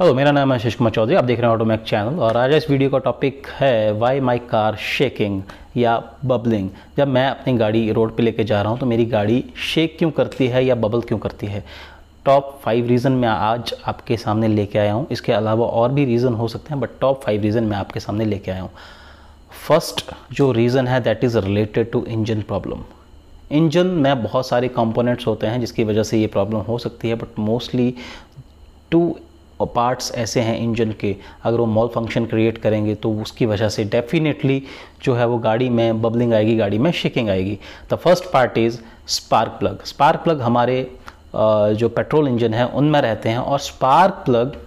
Hello मेरा नाम है आशीष कुमार चौधरी आप देख रहे हैं ऑटोमैक चैनल और आज इस वीडियो का टॉपिक है वाई माई कार शेकिंग या बबलिंग जब मैं अपनी गाड़ी रोड पे लेके जा रहा हूँ तो मेरी गाड़ी शेक क्यों करती है या बबल क्यों करती है टॉप फाइव रीज़न मैं आज आपके सामने लेके आया हूँ इसके अलावा और भी रीज़न हो सकते हैं बट टॉप फाइव रीज़न मैं आपके सामने लेके आया हूँ फर्स्ट जो रीज़न है that is related to engine problem engine में बहुत सारे कंपोनेंट्स होते हैं जिसकी वजह से ये प्रॉब्लम हो सकती है बट मोस्टली टू और पार्ट्स ऐसे हैं इंजन के अगर वो मॉल फंक्शन क्रिएट करेंगे तो उसकी वजह से डेफिनेटली जो है वो गाड़ी में बबलिंग आएगी गाड़ी में शेकिंग आएगी the first part is spark plug spark plug हमारे जो पेट्रोल इंजन है उनमें रहते हैं और स्पार्क प्लग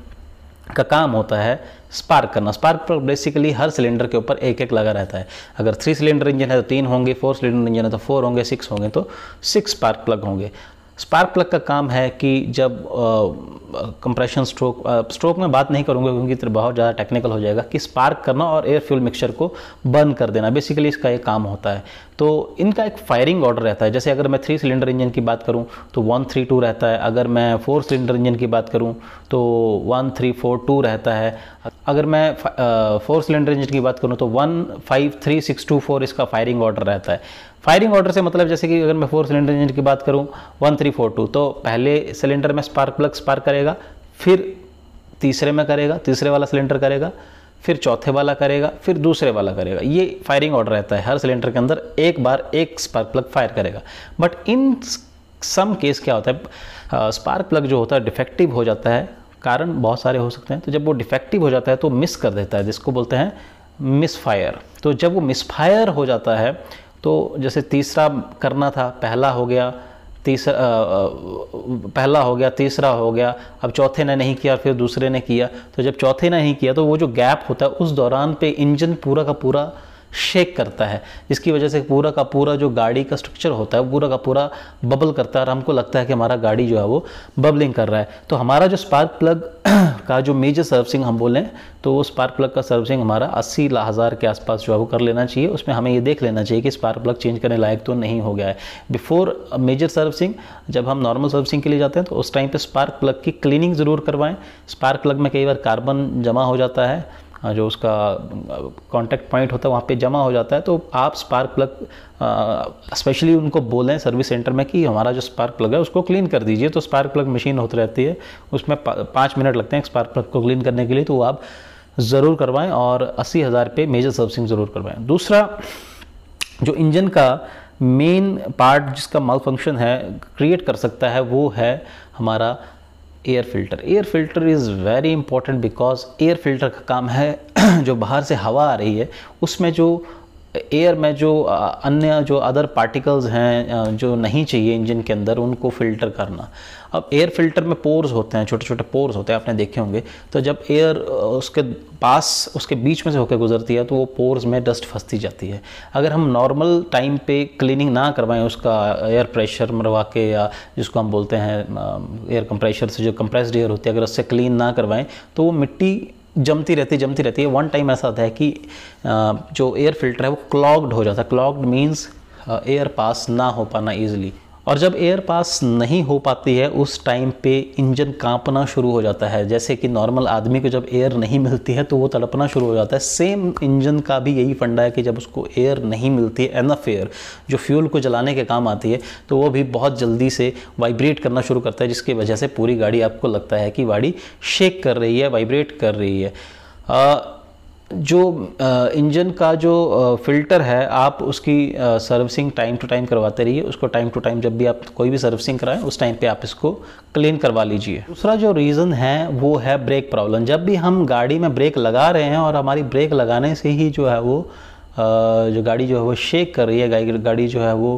का काम होता है स्पार्क करना स्पार्क प्लग बेसिकली हर सिलेंडर के ऊपर एक एक लगा रहता है अगर थ्री सिलेंडर इंजन है तो तीन होंगे फोर सिलेंडर इंजन है तो फोर होंगे सिक्स होंगे तो सिक्स स्पार्क प्लग होंगे स्पार्क प्लग का काम है कि जब कंप्रेशन स्ट्रोक स्ट्रोक में बात नहीं करूँगा क्योंकि तो बहुत ज़्यादा टेक्निकल हो जाएगा कि स्पार्क करना और एयर फ्यूल मिक्सचर को बंद कर देना बेसिकली इसका एक काम होता है तो इनका एक फायरिंग ऑर्डर रहता है जैसे अगर मैं थ्री सिलेंडर इंजन की बात करूँ तो वन थ्री टू रहता है अगर मैं फोर सिलेंडर इंजन की बात करूँ तो वन थ्री फोर टू रहता है अगर मैं फोर सिलेंडर इंजन की बात करूँ तो one five three six two four इसका फायरिंग ऑर्डर रहता है फायरिंग ऑर्डर से मतलब जैसे कि अगर मैं फोर सिलेंडर इंजन की बात करूँ वन थ्री फोर टू तो पहले सिलेंडर में स्पार्क प्लग स्पार्क करेगा फिर तीसरे में करेगा तीसरे वाला सिलेंडर करेगा फिर चौथे वाला करेगा फिर दूसरे वाला करेगा ये फायरिंग ऑर्डर रहता है हर सिलेंडर के अंदर एक बार एक स्पार्क प्लग फायर करेगा बट इन सम केस क्या होता है स्पार्क प्लग जो होता है डिफेक्टिव हो जाता है कारण बहुत सारे हो सकते हैं तो जब वो डिफेक्टिव हो जाता है तो मिस कर देता है जिसको बोलते हैं मिस फायर तो जब वो मिस फायर हो जाता है तो जैसे तीसरा करना था पहला हो गया तीसरा पहला हो गया तीसरा हो गया अब चौथे ने नहीं किया फिर दूसरे ने किया तो जब चौथे ने नहीं किया तो वो जो गैप होता है उस दौरान पे इंजन पूरा का पूरा शेक करता है जिसकी वजह से पूरा का पूरा जो गाड़ी का स्ट्रक्चर होता है पूरा का पूरा बबल करता है और हमको लगता है कि हमारा गाड़ी जो है वो बबलिंग कर रहा है तो हमारा जो स्पार्क प्लग का जो मेजर सर्विसिंग हम बोलें तो वो स्पार्क प्लग का सर्विसिंग हमारा अस्सी हज़ार के आसपास जो है वो कर लेना चाहिए उसमें हमें ये देख लेना चाहिए कि स्पार्क प्लग चेंज करने लायक तो नहीं हो गया है बिफोर मेजर सर्विसिंग जब हम नॉर्मल सर्विसिंग के लिए जाते हैं तो उस टाइम पर स्पार्क प्लग की क्लीनिंग ज़रूर करवाएँ स्पार्क प्लग में कई बार कार्बन जमा हो जाता है हाँ, जो उसका कांटेक्ट पॉइंट होता है वहाँ पे जमा हो जाता है तो आप स्पार्क प्लग स्पेशली उनको बोलें सर्विस सेंटर में कि हमारा जो स्पार्क प्लग है उसको क्लीन कर दीजिए तो स्पार्क प्लग मशीन होती रहती है उसमें पा, पाँच मिनट लगते हैं स्पार्क प्लग को क्लीन करने के लिए तो आप ज़रूर करवाएं और अस्सी हज़ार पे मेजर सर्विसिंग ज़रूर करवाएं दूसरा जो इंजन का मेन पार्ट जिसका माल फंक्शन है क्रिएट कर सकता है वो है हमारा air filter air filter is very important because air filter का काम है जो बाहर से हवा आ रही है उसमें जो एयर में जो अन्य जो अदर पार्टिकल्स हैं जो नहीं चाहिए इंजन के अंदर उनको फ़िल्टर करना अब एयर फिल्टर में पोर्स होते हैं छोटे छोटे पोर्स होते हैं आपने देखे होंगे तो जब एयर उसके पास उसके बीच में से होकर गुजरती है तो वो पोर्स में डस्ट फंसती जाती है अगर हम नॉर्मल टाइम पे क्लीनिंग ना करवाएं उसका एयर प्रेशर मरवा के या जिसको हम बोलते हैं एयर कंप्रेशर से जो कंप्रेस्ड एयर होती है अगर उससे क्लीन ना करवाएं तो वो मिट्टी जमती रहती जमती रहती है वन टाइम ऐसा होता है कि जो एयर फिल्टर है वो क्लॉग्ड हो जाता है क्लॉग्ड मीन्स एयर पास ना हो पाना ईजिली और जब एयर पास नहीं हो पाती है उस टाइम पे इंजन कांपना शुरू हो जाता है जैसे कि नॉर्मल आदमी को जब एयर नहीं मिलती है तो वो तड़पना शुरू हो जाता है सेम इंजन का भी यही फंडा है कि जब उसको एयर नहीं मिलती है एनफ एयर जो फ्यूल को जलाने के काम आती है तो वो भी बहुत जल्दी से वाइब्रेट करना शुरू करता है जिसकी वजह से पूरी गाड़ी आपको लगता है कि गाड़ी शेक कर रही है वाइब्रेट कर रही है आ, जो इंजन का जो फिल्टर है आप उसकी सर्विसिंग टाइम टू टाइम करवाते रहिए उसको टाइम टू टाइम जब भी आप कोई भी सर्विसिंग कराएं उस टाइम पे आप इसको क्लीन करवा लीजिए दूसरा जो रीज़न है वो है ब्रेक प्रॉब्लम जब भी हम गाड़ी में ब्रेक लगा रहे हैं और हमारी ब्रेक लगाने से ही जो है वो जो गाड़ी जो है वो शेक कर रही है गाड़ी जो है वो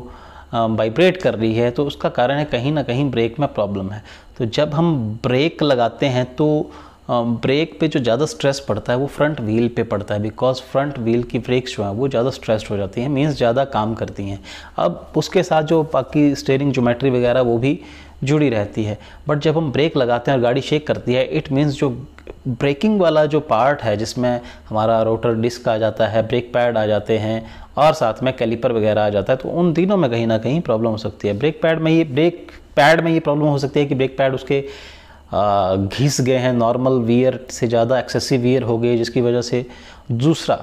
वाइब्रेट कर रही है तो उसका कारण है कहीं ना कहीं ब्रेक में प्रॉब्लम है तो जब हम ब्रेक लगाते हैं तो ब्रेक पे जो ज़्यादा स्ट्रेस पड़ता है वो फ्रंट व्हील पे पड़ता है बिकॉज फ्रंट व्हील की ब्रेक्स जो हैं वो ज़्यादा स्ट्रेस्ड हो जाती हैं मीन्स ज़्यादा काम करती हैं अब उसके साथ जो बाकी स्टेयरिंग ज्योमेट्री वगैरह वो भी जुड़ी रहती है बट जब हम ब्रेक लगाते हैं और गाड़ी शेक करती है इट मीन्स जो ब्रेकिंग वाला जो पार्ट है जिसमें हमारा रोटर डिस्क आ जाता है ब्रेक पैड आ जाते हैं और साथ में कैलिपर वगैरह आ जाता है तो उन तीनों में कहीं ना कहीं प्रॉब्लम हो सकती है ब्रेक पैड में ये ब्रेक पैड में ये प्रॉब्लम हो सकती है कि ब्रेक पैड उसके घिस गए हैं नॉर्मल वियर से ज़्यादा एक्सेसिव वियर हो गए जिसकी वजह से दूसरा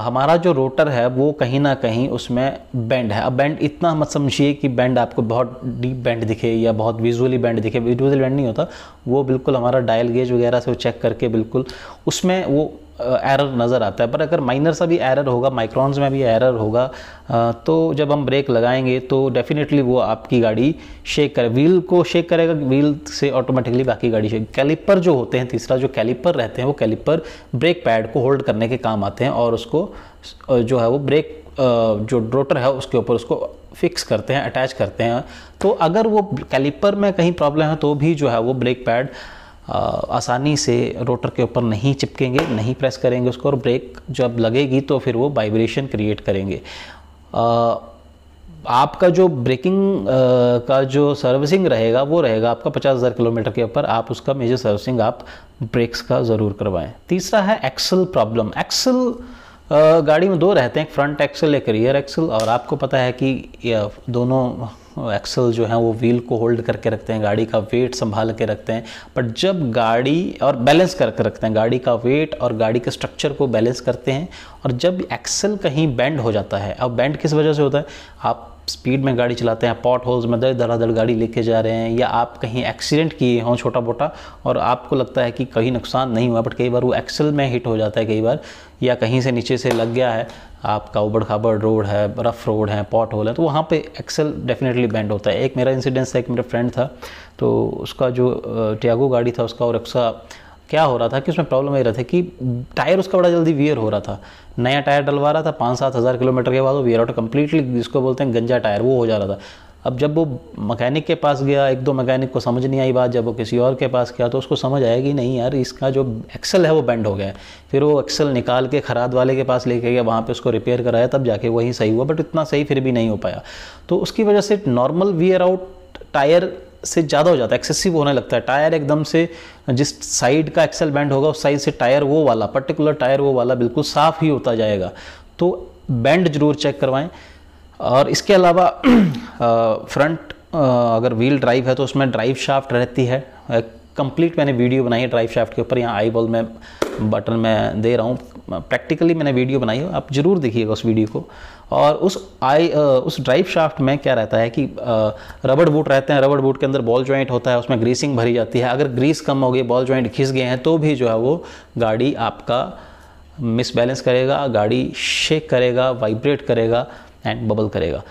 हमारा जो रोटर है वो कहीं ना कहीं उसमें बैंड है अब बैंड इतना मत समझिए कि बैंड आपको बहुत डीप बैंड दिखे या बहुत विजुअली बैंड दिखे विजुअली बैंड नहीं होता वो बिल्कुल हमारा डायल गेज वगैरह से वो चेक करके बिल्कुल उसमें वो एरर नज़र आता है पर अगर माइनर सा भी एरर होगा माइक्रॉन्स में भी एरर होगा तो जब हम ब्रेक लगाएंगे तो डेफिनेटली वो आपकी गाड़ी शेक करे व्हील को शेक करेगा व्हील से ऑटोमेटिकली बाकी गाड़ी शेक कैलिपर जो होते हैं तीसरा जो कैलिपर रहते हैं वो कैलिपर ब्रेक पैड को होल्ड करने के काम आते हैं और उसको जो है वो ब्रेक जो ड्रोटर है उसके ऊपर उसको फिक्स करते हैं अटैच करते हैं तो अगर वो कैलिपर में कहीं प्रॉब्लम है तो भी जो है वो ब्रेक पैड आसानी से रोटर के ऊपर नहीं चिपकेंगे नहीं प्रेस करेंगे उसको और ब्रेक जब लगेगी तो फिर वो वाइब्रेशन क्रिएट करेंगे आ, आपका जो ब्रेकिंग का जो सर्विसिंग रहेगा वो रहेगा आपका पचास हज़ार किलोमीटर के ऊपर आप उसका मेजर सर्विसिंग आप ब्रेक्स का ज़रूर करवाएं तीसरा है एक्सल प्रॉब्लम एक्सल गाड़ी में दो रहते हैं एक फ्रंट एक्सल एक रियर एक्सल और आपको पता है कि दोनों एक्सल जो है वो व्हील को होल्ड करके रखते हैं गाड़ी का वेट संभाल के रखते हैं बट जब गाड़ी और बैलेंस करके रखते हैं गाड़ी का वेट और गाड़ी के स्ट्रक्चर को बैलेंस करते हैं और जब एक्सल कहीं बैंड हो जाता है अब बैंड किस वजह से होता है आप स्पीड में गाड़ी चलाते हैं पॉट होल्स में दर दरादर गाड़ी लेके जा रहे हैं या आप कहीं एक्सीडेंट किए हों छोटा मोटा और आपको लगता है कि कहीं नुकसान नहीं हुआ बट कई बार वो एक्सल में हिट हो जाता है कई बार या कहीं से नीचे से लग गया है आपका उबड़ खाबड़ रोड है रफ़ रोड है पॉट होल है तो वहाँ पर एक्सेल डेफिनेटली बैंड होता है एक मेरा इंसिडेंस था एक मेरा फ्रेंड था तो उसका जो टियागो गाड़ी था उसका और उसका क्या हो रहा था कि उसमें प्रॉब्लम ये रहा था कि टायर उसका बड़ा जल्दी वियर हो रहा था नया टायर डलवा रहा था पाँच सात हज़ार किलोमीटर के बाद वो वियर आउट कम्प्लीटली जिसको बोलते हैं गंजा टायर वो हो जा रहा था अब जब वो मकैनिक के पास गया एक दो मकैनिक को समझ नहीं आई बात जब वो किसी और के पास गया तो उसको समझ आया कि नहीं यार इसका जो एक्सल है वो बैंड हो गया है फिर वो एक्सल निकाल के खराद वाले के पास लेके गया वहाँ पे उसको रिपेयर कराया तब जाके वही सही हुआ बट इतना सही फिर भी नहीं हो पाया तो उसकी वजह से नॉर्मल वियर आउट टायर से ज़्यादा हो जाता है एक्सेसिव होने लगता है टायर एकदम से जिस साइड का एक्सेल बैंड होगा उस साइड से टायर वो वाला पर्टिकुलर टायर वो वाला बिल्कुल साफ ही होता जाएगा तो बैंड जरूर चेक करवाएं और इसके अलावा फ्रंट अगर व्हील ड्राइव है तो उसमें ड्राइव शाफ्ट रहती है कंप्लीट मैंने वीडियो बनाई है ड्राइव शाफ्ट के ऊपर यहाँ आई बॉल में बटन में दे रहा हूँ प्रैक्टिकली मैंने वीडियो बनाई हो आप ज़रूर देखिएगा उस वीडियो को और उस आई उस ड्राइव शाफ्ट में क्या रहता है कि रबड़ बूट रहते हैं रबड़ बूट के अंदर बॉल जॉइंट होता है उसमें ग्रीसिंग भरी जाती है अगर ग्रीस कम हो गई बॉल जॉइंट खिस गए हैं तो भी जो है वो गाड़ी आपका मिसबैलेंस करेगा गाड़ी शेक करेगा वाइब्रेट करेगा एंड बबल करेगा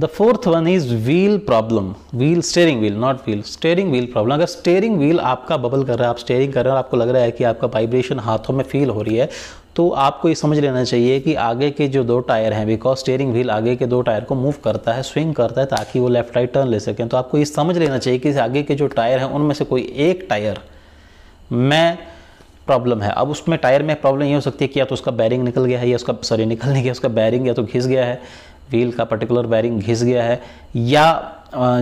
the fourth one is wheel problem wheel steering wheel not wheel. Steering wheel problem अगर स्टेयरिंग व्हील आपका बबल कर रहा है आप स्टेयरिंग कर रहे हैं आपको लग रहा है कि आपका वाइब्रेशन हाथों में फील हो रही है तो आपको ये समझ लेना चाहिए कि आगे के जो दो टायर हैं बिकॉज स्टेयरिंग व्हील आगे के दो टायर को मूव करता है स्विंग करता है ताकि वो लेफ्ट राइट टर्न ले सकें तो आपको ये समझ लेना चाहिए कि आगे के जो टायर हैं उनमें से कोई एक टायर में प्रॉब्लम है अब उसमें टायर में प्रॉब्लम ये हो सकती है कि या तो उसका बैरिंग निकल गया है या उसका सॉरी निकल नहीं गया उसका बैरिंग या तो घिस गया है व्हील का पर्टिकुलर बैरिंग घिस गया है या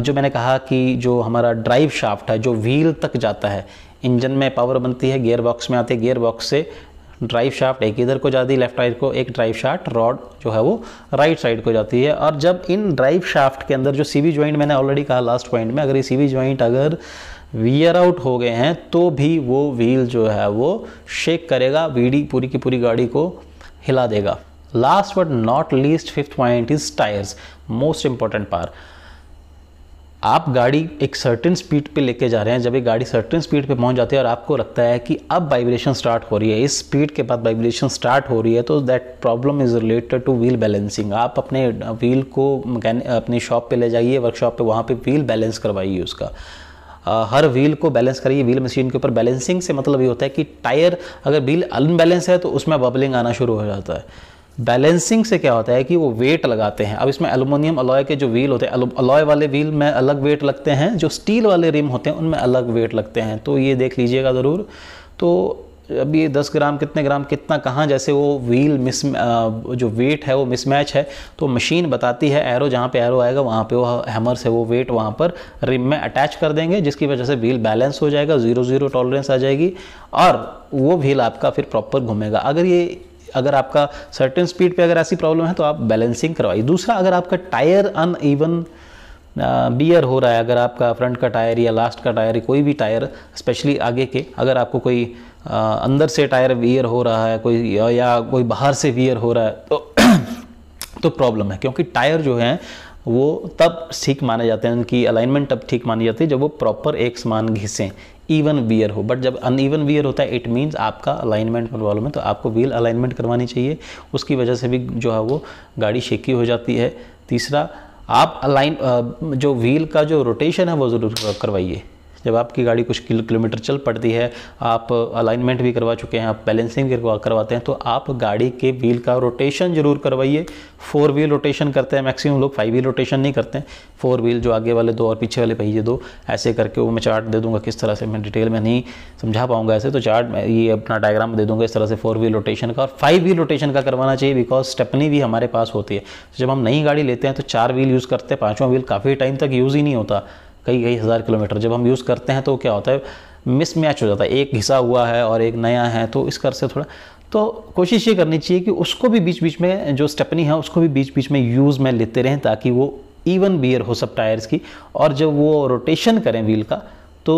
जो मैंने कहा कि जो हमारा ड्राइव शाफ्ट है जो व्हील तक जाता है इंजन में पावर बनती है गियर बॉक्स में आती है गियर बॉक्स से ड्राइव शाफ्ट एक इधर को जाती है लेफ्ट साइड को एक ड्राइव शाफ्ट रॉड जो है वो राइट साइड को जाती है और जब इन ड्राइव शाफ्ट के अंदर जो सीवी ज्वाइंट मैंने ऑलरेडी कहा लास्ट पॉइंट में अगर ये सीवी ज्वाइंट अगर वियर आउट हो गए हैं तो भी वो व्हील जो है वो शेक करेगा वीडी पूरी की पूरी गाड़ी को हिला देगा last but not least fifth point is tyres most important पार आप गाड़ी एक सर्टेन स्पीड पे लेके जा रहे हैं जब ये गाड़ी सर्टेन स्पीड पे पहुंच जाती है और आपको लगता है कि अब वाइब्रेशन स्टार्ट हो रही है इस स्पीड के बाद वाइब्रेशन स्टार्ट हो रही है तो that problem is related to wheel balancing आप अपने व्हील को अपनी शॉप पे ले जाइए वर्कशॉप पे वहाँ पे व्हील बैलेंस करवाइए उसका हर व्हील को बैलेंस करिए व्हील मशीन के ऊपर बैलेंसिंग से मतलब ये होता है कि टायर अगर व्हील अनबैलेंस है तो उसमें बबलिंग आना शुरू हो जाता है बैलेंसिंग से क्या होता है कि वो वेट लगाते हैं अब इसमें एलुमिनियम अलॉय के जो व्हील होते हैं अलॉय वाले व्हील में अलग वेट लगते हैं जो स्टील वाले रिम होते हैं उनमें अलग वेट लगते हैं तो ये देख लीजिएगा ज़रूर तो अब ये 10 ग्राम कितने ग्राम कितना कहाँ जैसे वो व्हील मिस जो वेट है वो मिसमैच है तो मशीन बताती है एरो जहाँ पे एरो आएगा वहाँ पे वो हैमर से वो वेट वहाँ पर रिम में अटैच कर देंगे जिसकी वजह से व्हील बैलेंस हो जाएगा ज़ीरो ज़ीरो टॉलरेंस आ जाएगी और वो व्हील आपका फिर प्रॉपर घूमेगा अगर ये अगर आपका सर्टेन स्पीड पे अगर ऐसी प्रॉब्लम है तो आप बैलेंसिंग करवाइए दूसरा अगर आपका टायर अन ईवन बियर हो रहा है अगर आपका फ्रंट का टायर या लास्ट का टायर कोई भी टायर स्पेशली आगे के अगर आपको कोई आ, अंदर से टायर वियर हो रहा है कोई या, या कोई बाहर से वियर हो रहा है तो तो प्रॉब्लम है क्योंकि टायर जो है वो तब ठीक माने जाते हैं उनकी अलाइनमेंट तब ठीक मानी जाती है जब वो प्रॉपर एक समान घिसें ईवन वियर हो बट जब ईवन वियर होता है इट मीन्स आपका अलाइनमेंट प्रॉब्लम है तो आपको व्हील अलाइनमेंट करवानी चाहिए उसकी वजह से भी जो है वो गाड़ी शेकी हो जाती है तीसरा आप अलाइन जो व्हील का जो रोटेशन है वो ज़रूर करवाइए जब आपकी गाड़ी कुछ किलोमीटर चल पड़ती है आप अलाइनमेंट भी करवा चुके हैं आप बैलेंसिंग भी करवाते हैं तो आप गाड़ी के व्हील का रोटेशन जरूर करवाइए फोर व्हील रोटेशन करते हैं मैक्सिमम लोग फाइव व्हील रोटेशन नहीं करते हैं फोर व्हील जो आगे वाले दो और पीछे वाले पहिए दो ऐसे करके वो मैं चार्ट दे दूंगा किस तरह से मैं डिटेल में नहीं समझा पाऊंगा ऐसे तो चार्ट ये अपना डायग्राम दे दूंगा इस तरह से फोर व्हील रोटेशन का और फाइव व्हील रोटेशन का करवाना चाहिए बिकॉज स्टेपनी भी हमारे पास होती है तो जब हम नई गाड़ी लेते हैं तो चार व्हील यूज़ करते हैं पाँचवा व्हील काफ़ी टाइम तक यूज़ ही नहीं होता कई कई हज़ार किलोमीटर जब हम यूज़ करते हैं तो क्या होता है मिसमैच हो जाता है एक घिसा हुआ है और एक नया है तो इस कर से थोड़ा तो कोशिश ये करनी चाहिए कि उसको भी बीच बीच में जो स्टेपनी है उसको भी बीच बीच में यूज़ में लेते रहें ताकि वो इवन बियर हो सब टायर्स की और जब वो रोटेशन करें व्हील का तो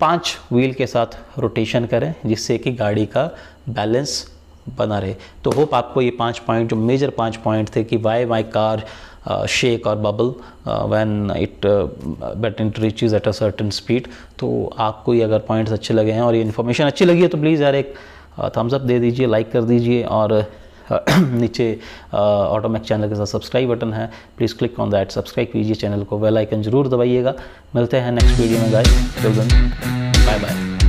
पांच व्हील के साथ रोटेशन करें जिससे कि गाड़ी का बैलेंस बना रहे तो होप आपको ये पांच पॉइंट जो मेजर पांच पॉइंट थे कि वाई माई कार शेक और bubble when it but reach is at a certain speed तो आपको ये अगर पॉइंट्स अच्छे लगे हैं और ये इन्फॉर्मेशन अच्छी लगी है तो प्लीज़ यार एक थम्स uh, अप दे दीजिए लाइक कर दीजिए और uh, नीचे ऑटोमैक uh, चैनल के साथ सब्सक्राइब बटन है please click on that subscribe कीजिए चैनल को बेल आइकन जरूर दबाइएगा मिलते हैं नेक्स्ट वीडियो में गाइस बाय बाय